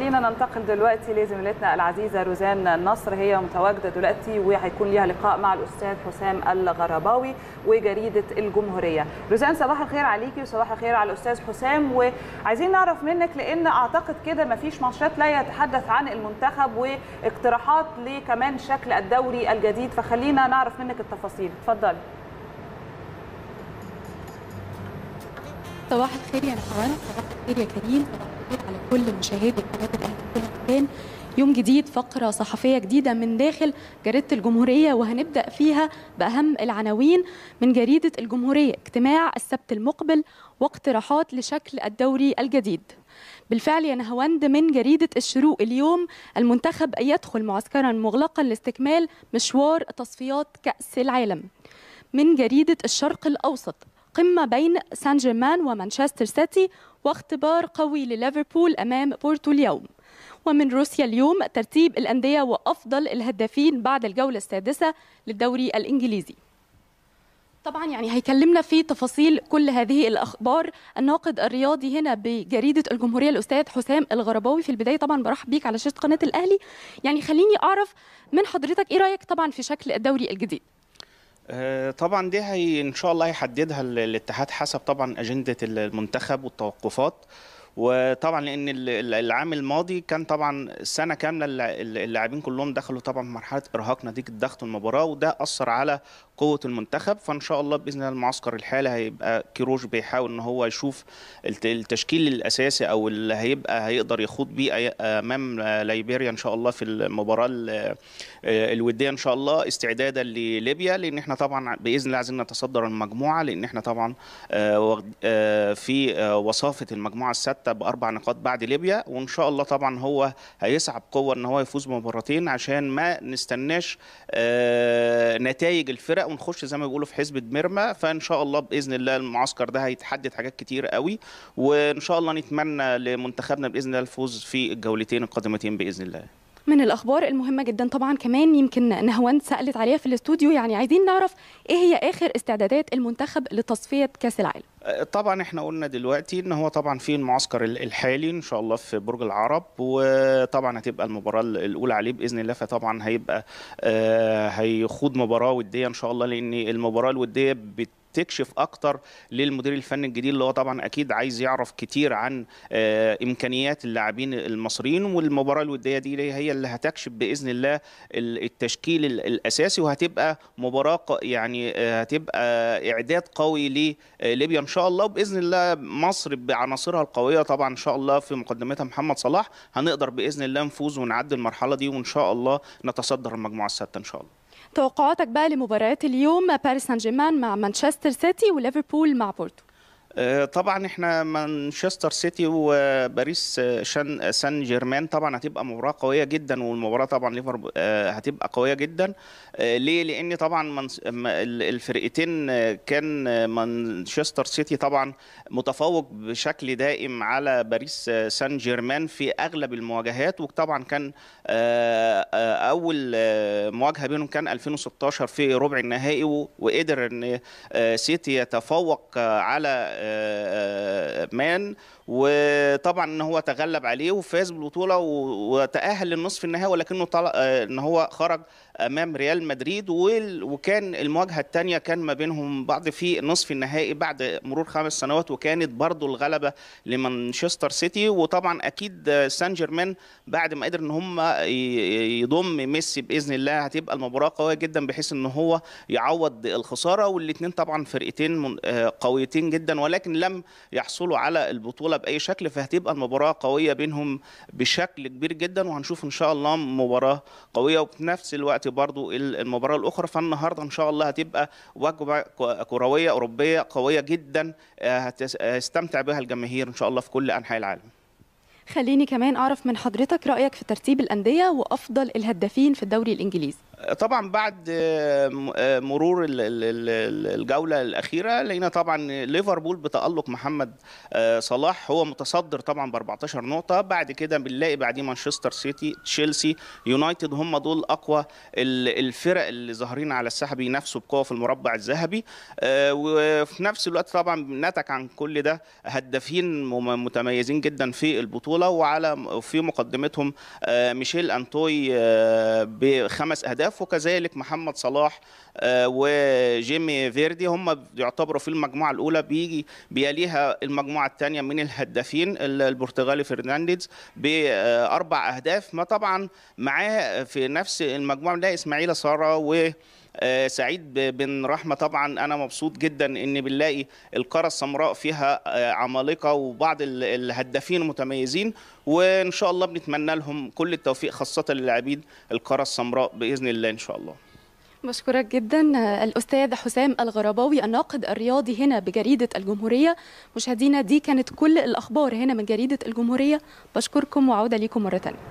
خلينا ننتقل دلوقتي لزميلتنا العزيزه روزان النصر هي متواجده دلوقتي وهيكون ليها لقاء مع الاستاذ حسام الغرباوي وجريده الجمهوريه. روزان صباح الخير عليكي وصباح الخير على الاستاذ حسام وعايزين نعرف منك لان اعتقد كده ما فيش ماتشات لا يتحدث عن المنتخب واقتراحات لكمان شكل الدوري الجديد فخلينا نعرف منك التفاصيل، اتفضلي. صباح الخير يا محمد، صباح الخير يا كريم، صباح مبروك على كل مشاهدي قناه الاهلي في كل مكان يوم جديد فقرة صحفية جديدة من داخل جريدة الجمهورية وهنبدأ فيها بأهم العناوين من جريدة الجمهورية اجتماع السبت المقبل واقتراحات لشكل الدوري الجديد بالفعل يا نهاوند من جريدة الشروق اليوم المنتخب يدخل معسكرا مغلقا لاستكمال مشوار تصفيات كأس العالم من جريدة الشرق الأوسط قمة بين سان جيرمان ومانشستر سيتي واختبار قوي لليفربول أمام بورتو اليوم ومن روسيا اليوم ترتيب الأندية وأفضل الهدافين بعد الجولة السادسة للدوري الإنجليزي طبعا يعني هيكلمنا في تفاصيل كل هذه الاخبار الناقد الرياضي هنا بجريده الجمهوريه الاستاذ حسام الغرباوي في البدايه طبعا برحب بيك على شاشه قناه الاهلي يعني خليني اعرف من حضرتك ايه رايك طبعا في شكل الدوري الجديد آه، طبعا دي هي ان شاء الله هيحددها الاتحاد حسب طبعا اجنده المنتخب والتوقفات وطبعا لان العام الماضي كان طبعا سنه كامله اللاعبين كلهم دخلوا طبعا في مرحله ارهاق نتيجه ضغط المباراه وده اثر على قوه المنتخب فان شاء الله باذن الله المعسكر الحالي هيبقى كيروش بيحاول ان هو يشوف التشكيل الاساسي او اللي هيبقى هيقدر يخوض بيه امام ليبيريا ان شاء الله في المباراه آه، الوديه ان شاء الله استعدادا لليبيا لان احنا طبعا باذن الله عايزين نتصدر المجموعه لان احنا طبعا آه، آه، في وصافه المجموعه الستة باربع نقاط بعد ليبيا وان شاء الله طبعا هو هيسعى بقوه ان هو يفوز بمباراتين عشان ما نستناش نتائج الفرق ونخش زي ما بيقولوا في حزبه مرمى فان شاء الله باذن الله المعسكر ده هيتحدد حاجات كتير قوي وان شاء الله نتمنى لمنتخبنا باذن الله الفوز في الجولتين القادمتين باذن الله من الاخبار المهمه جدا طبعا كمان يمكن نهوان سالت عليها في الاستوديو يعني عايزين نعرف ايه هي اخر استعدادات المنتخب لتصفيه كاس العالم طبعا احنا قلنا دلوقتي ان هو طبعا في المعسكر الحالي ان شاء الله في برج العرب وطبعا هتبقى المباراه الاولى عليه باذن الله فطبعا هيبقى آه، هيخوض مباراه وديه ان شاء الله لان المباراه الوديه بت تكشف اكتر للمدير الفني الجديد اللي هو طبعا اكيد عايز يعرف كتير عن آه، امكانيات اللاعبين المصريين والمباراه الوديه دي هي اللي هتكشف باذن الله التشكيل الاساسي وهتبقى مباراه يعني آه، هتبقى اعداد قوي لليبيا ان شاء الله وباذن الله مصر بعناصرها القويه طبعا ان شاء الله في مقدمتها محمد صلاح هنقدر باذن الله نفوز ونعدي المرحله دي وان شاء الله نتصدر المجموعه السادسه ان شاء الله توقعاتك بقى لمباريات اليوم باريس سان جيرمان مع مانشستر سيتي وليفربول مع بورتو آه، طبعا احنا مانشستر سيتي وباريس آه، شان آه، سان جيرمان طبعا هتبقى مباراه قويه جدا والمباراه طبعا ليفربول هتبقى قويه جدا ليه لان طبعا الفرقتين كان مانشستر سيتي طبعا متفوق بشكل دائم على باريس سان جيرمان في اغلب المواجهات وطبعا كان اول مواجهه بينهم كان 2016 في ربع النهائي وقدر ان سيتي يتفوق على آه، آه، مان وطبعا ان هو تغلب عليه وفاز بالبطوله وتاهل للنصف النهائي ولكنه طلع آه، ان هو خرج امام ريال مدريد وكان المواجهه الثانيه كان ما بينهم بعض في نصف النهائي بعد مرور خمس سنوات وكانت برضه الغلبه لمانشستر سيتي وطبعا اكيد سان جيرمان بعد ما قدر ان هم يضم ميسي باذن الله هتبقى المباراه قويه جدا بحيث ان هو يعوض الخساره والاثنين طبعا فرقتين قويتين جدا ولا ولكن لم يحصلوا على البطوله باي شكل فهتبقى المباراه قويه بينهم بشكل كبير جدا وهنشوف ان شاء الله مباراه قويه وفي نفس الوقت برضو المباراه الاخرى فالنهارده ان شاء الله هتبقى وجبه كرويه اوروبيه قويه جدا آه، آه، هتستمتع بها الجماهير ان شاء الله في كل انحاء العالم خليني كمان اعرف من حضرتك رايك في ترتيب الانديه وافضل الهدافين في الدوري الانجليزي طبعا بعد آه، آه، مرور الجوله الاخيره لقينا طبعا ليفربول بتالق محمد آه، صلاح هو متصدر طبعا ب 14 نقطه بعد كده بنلاقي بعديه مانشستر سيتي تشيلسي يونايتد هم دول اقوى الفرق اللي ظاهرين على الساحه بينافسوا بقوه في المربع الذهبي وفي نفس الوقت طبعا نتج عن كل ده هدافين متميزين جدا في البطوله وعلى في مقدمتهم ميشيل انتوي بخمس اهداف الاهداف وكذلك محمد صلاح آه، وجيمي فيردي هم يعتبروا في المجموعه الاولى بيجي بيليها المجموعه الثانيه من الهدافين البرتغالي فرنانديز باربع اهداف ما طبعا معاه في نفس المجموعه ده اسماعيل ساره و آه، سعيد بن رحمه طبعا انا مبسوط جدا ان بنلاقي القاره السمراء فيها آه، عمالقه وبعض الهدافين المتميزين وان شاء الله بنتمنى لهم كل التوفيق خاصه للاعبين القاره السمراء باذن الله ان شاء الله بشكرك جدا آه، الأستاذ حسام الغرباوي الناقد الرياضي هنا بجريدة الجمهورية مشاهدينا دي كانت كل الأخبار هنا من جريدة الجمهورية بشكركم وعودة ليكم مرة ثانيه